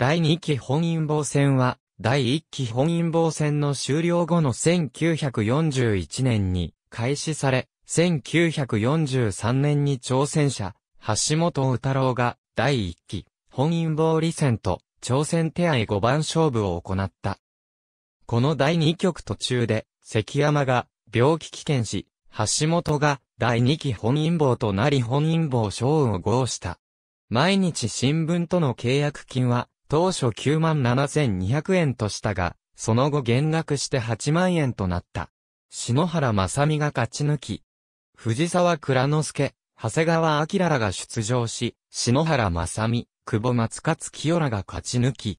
第2期本因坊戦は、第1期本因坊戦の終了後の1941年に開始され、1943年に挑戦者、橋本宇太郎が第1期本因坊理戦と挑戦手合五番勝負を行った。この第2局途中で、関山が病気危険し、橋本が第2期本因坊となり本因坊負を合した。毎日新聞との契約金は当初9万7200円としたが、その後減額して8万円となった。篠原正美が勝ち抜き、藤沢倉之助、長谷川明らが出場し、篠原正美、久保松勝清らが勝ち抜き、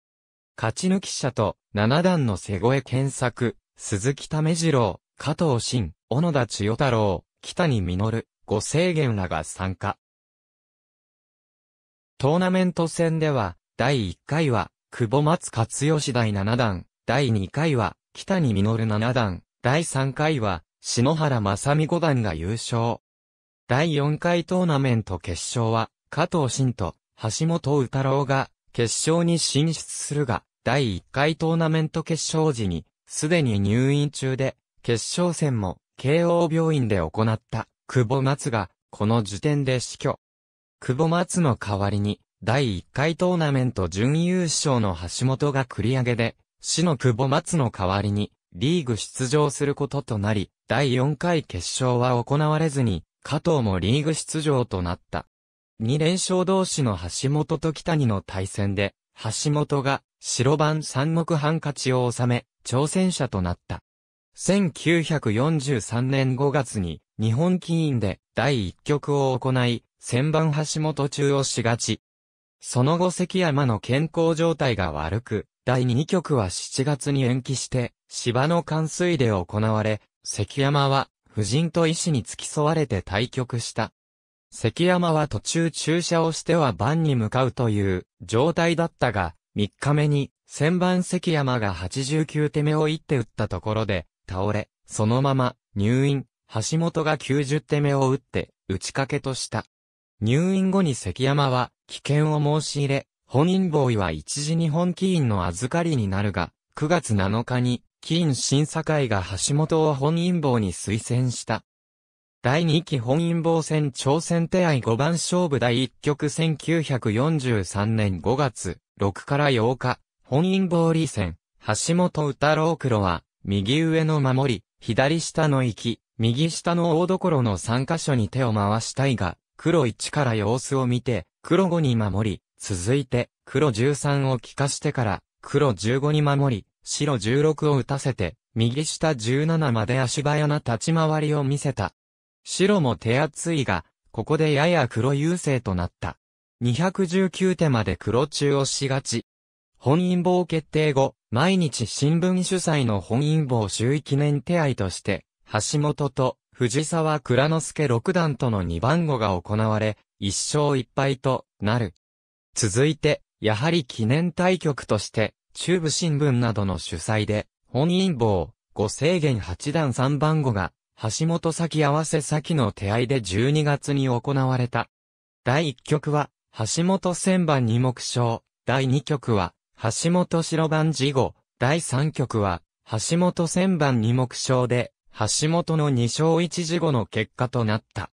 勝ち抜き者と、七段の瀬越検索、鈴木為次郎、加藤慎、小野田千代太郎、北に実、ご制限らが参加。トーナメント戦では、第1回は、久保松勝義第7弾、第2回は、北に実7弾、第3回は、篠原正美五段が優勝。第4回トーナメント決勝は、加藤慎と橋本宇太郎が決勝に進出するが、第1回トーナメント決勝時に、すでに入院中で、決勝戦も慶応病院で行った久保松が、この時点で死去。久保松の代わりに、第1回トーナメント準優勝の橋本が繰り上げで、死の久保松の代わりに、リーグ出場することとなり、第4回決勝は行われずに、加藤もリーグ出場となった。2連勝同士の橋本と北にの対戦で、橋本が白番三目ハンカチを収め、挑戦者となった。1943年5月に日本棋院で第1局を行い、千番橋本中押し勝ち、その後関山の健康状態が悪く、第2局は7月に延期して、芝の冠水で行われ、関山は、夫人と医師に付き添われて対局した。関山は途中注射をしては番に向かうという状態だったが、3日目に、千番関山が89手目を一手打ったところで、倒れ、そのまま、入院、橋本が90手目を打って、打ち掛けとした。入院後に関山は、危険を申し入れ、本因坊位は一時日本棋院の預かりになるが、9月7日に、棋院審査会が橋本を本因坊に推薦した。第2期本因坊戦挑戦手合5番勝負第1局1943年5月6から8日、本因坊理戦、橋本歌郎黒は、右上の守り、左下の行き、右下の大所の3箇所に手を回したいが、黒1から様子を見て、黒5に守り、続いて、黒13を効かしてから、黒15に守り、白16を打たせて、右下17まで足早な立ち回りを見せた。白も手厚いが、ここでやや黒優勢となった。219手まで黒中をしがち。本因坊決定後、毎日新聞主催の本因坊周囲記念手合として、橋本と藤沢倉之助六段との二番号が行われ、一勝一敗となる。続いて、やはり記念対局として、中部新聞などの主催で、本因坊、五制限八段三番号が、橋本先合わせ先の手合いで12月に行われた。第1局は、橋本千番二目勝、第2局は、橋本白番次後、第3局は、橋本千番二目勝で、橋本の2勝1事後の結果となった。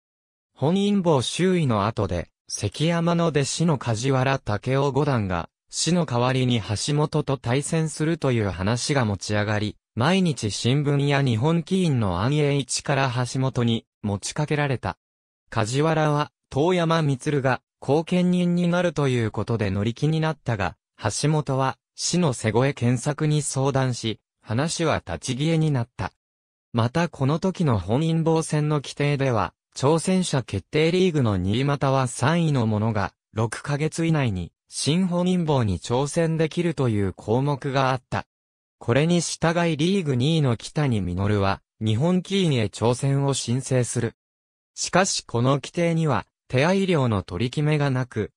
本因坊周囲の後で、関山の弟子の梶原武雄五段が、死の代わりに橋本と対戦するという話が持ち上がり、毎日新聞や日本棋院の安永一から橋本に持ちかけられた。梶原は、遠山光が後見人になるということで乗り気になったが、橋本は、死の瀬越検索に相談し、話は立ち消えになった。またこの時の本因坊戦の規定では、挑戦者決定リーグの2位または3位の者が、6ヶ月以内に、新本因坊に挑戦できるという項目があった。これに従いリーグ2位の北に実は、日本棋院へ挑戦を申請する。しかしこの規定には、手合量の取り決めがなく、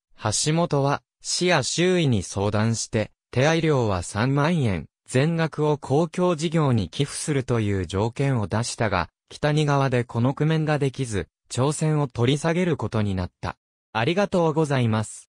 橋本は、市や周囲に相談して、手合量は3万円、全額を公共事業に寄付するという条件を出したが、北に側でこの工面ができず、挑戦を取り下げることになった。ありがとうございます。